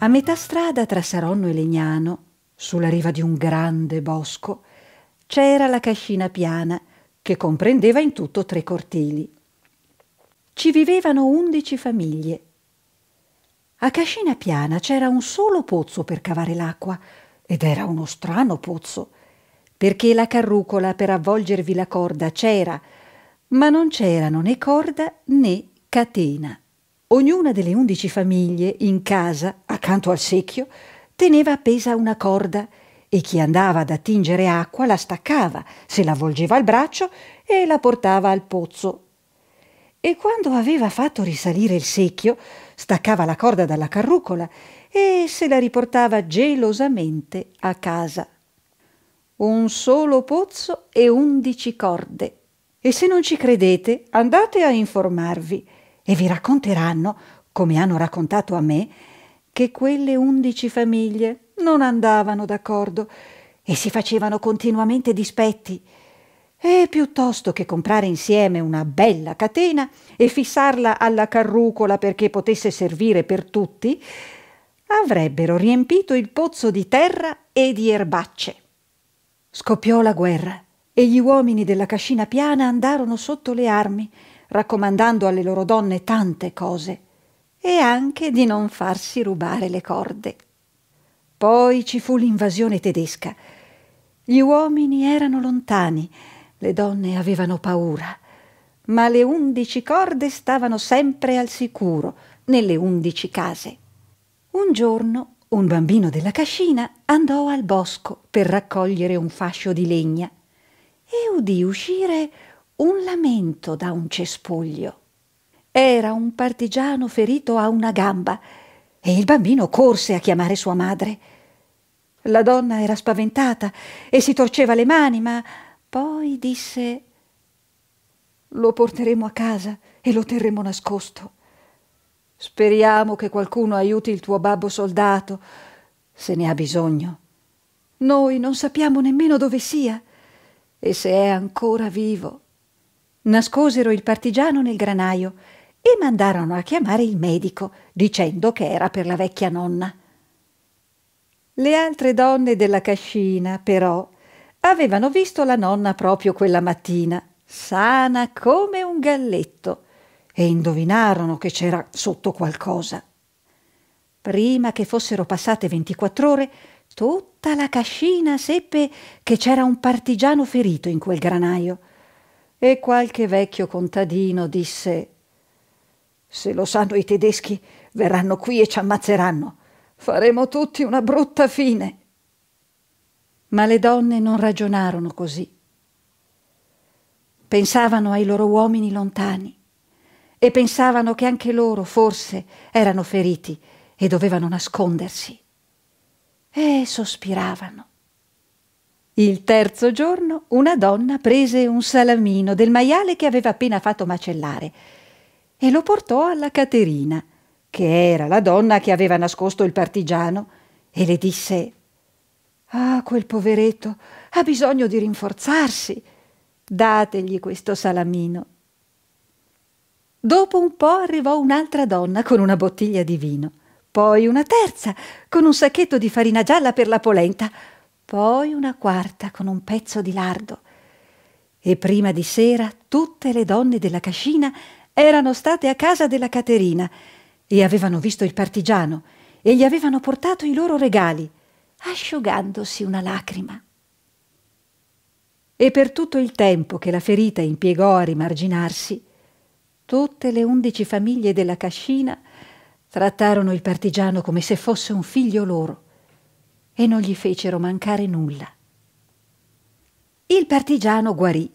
A metà strada tra Saronno e Legnano, sulla riva di un grande bosco, c'era la cascina piana che comprendeva in tutto tre cortili. Ci vivevano undici famiglie. A cascina piana c'era un solo pozzo per cavare l'acqua ed era uno strano pozzo, perché la carrucola per avvolgervi la corda c'era, ma non c'erano né corda né catena. Ognuna delle undici famiglie in casa, accanto al secchio, teneva appesa una corda e chi andava ad attingere acqua la staccava, se la volgeva al braccio e la portava al pozzo. E quando aveva fatto risalire il secchio, staccava la corda dalla carrucola e se la riportava gelosamente a casa. Un solo pozzo e undici corde. E se non ci credete, andate a informarvi e vi racconteranno, come hanno raccontato a me, che quelle undici famiglie non andavano d'accordo e si facevano continuamente dispetti. E piuttosto che comprare insieme una bella catena e fissarla alla carrucola perché potesse servire per tutti, avrebbero riempito il pozzo di terra e di erbacce. Scoppiò la guerra e gli uomini della cascina piana andarono sotto le armi raccomandando alle loro donne tante cose e anche di non farsi rubare le corde. Poi ci fu l'invasione tedesca. Gli uomini erano lontani, le donne avevano paura, ma le undici corde stavano sempre al sicuro, nelle undici case. Un giorno un bambino della cascina andò al bosco per raccogliere un fascio di legna e udì uscire un lamento da un cespuglio. Era un partigiano ferito a una gamba e il bambino corse a chiamare sua madre. La donna era spaventata e si torceva le mani, ma poi disse Lo porteremo a casa e lo terremo nascosto. Speriamo che qualcuno aiuti il tuo babbo soldato, se ne ha bisogno. Noi non sappiamo nemmeno dove sia e se è ancora vivo nascosero il partigiano nel granaio e mandarono a chiamare il medico, dicendo che era per la vecchia nonna. Le altre donne della cascina, però, avevano visto la nonna proprio quella mattina, sana come un galletto, e indovinarono che c'era sotto qualcosa. Prima che fossero passate 24 ore, tutta la cascina seppe che c'era un partigiano ferito in quel granaio e qualche vecchio contadino disse Se lo sanno i tedeschi, verranno qui e ci ammazzeranno. Faremo tutti una brutta fine. Ma le donne non ragionarono così. Pensavano ai loro uomini lontani e pensavano che anche loro forse erano feriti e dovevano nascondersi. E sospiravano. Il terzo giorno una donna prese un salamino del maiale che aveva appena fatto macellare e lo portò alla Caterina, che era la donna che aveva nascosto il partigiano, e le disse Ah, quel poveretto ha bisogno di rinforzarsi. Dategli questo salamino. Dopo un po' arrivò un'altra donna con una bottiglia di vino, poi una terza con un sacchetto di farina gialla per la polenta poi una quarta con un pezzo di lardo. E prima di sera tutte le donne della cascina erano state a casa della Caterina e avevano visto il partigiano e gli avevano portato i loro regali, asciugandosi una lacrima. E per tutto il tempo che la ferita impiegò a rimarginarsi, tutte le undici famiglie della cascina trattarono il partigiano come se fosse un figlio loro e non gli fecero mancare nulla. Il partigiano guarì.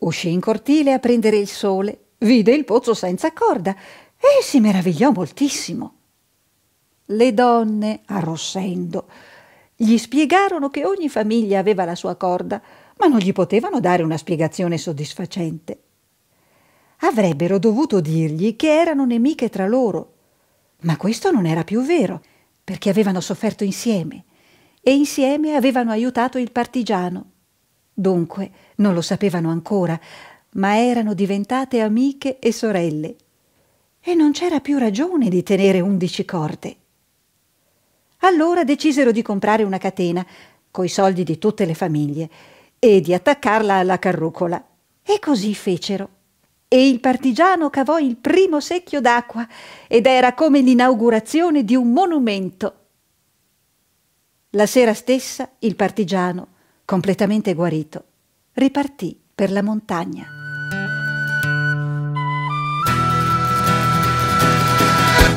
Uscì in cortile a prendere il sole, vide il pozzo senza corda e si meravigliò moltissimo. Le donne, arrossendo, gli spiegarono che ogni famiglia aveva la sua corda, ma non gli potevano dare una spiegazione soddisfacente. Avrebbero dovuto dirgli che erano nemiche tra loro, ma questo non era più vero, perché avevano sofferto insieme e insieme avevano aiutato il partigiano. Dunque non lo sapevano ancora, ma erano diventate amiche e sorelle. E non c'era più ragione di tenere undici corde. Allora decisero di comprare una catena, coi soldi di tutte le famiglie, e di attaccarla alla carrucola. E così fecero. E il partigiano cavò il primo secchio d'acqua ed era come l'inaugurazione di un monumento. La sera stessa il partigiano, completamente guarito, ripartì per la montagna.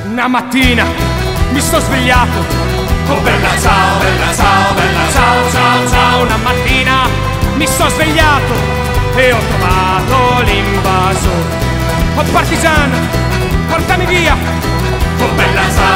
Una mattina mi sto svegliato. Oh bella ciao, bella ciao, bella ciao, ciao, ciao. Una mattina mi sto svegliato e ho trovato l'invaso. Oh partigiano, portami via. Oh bella ciao.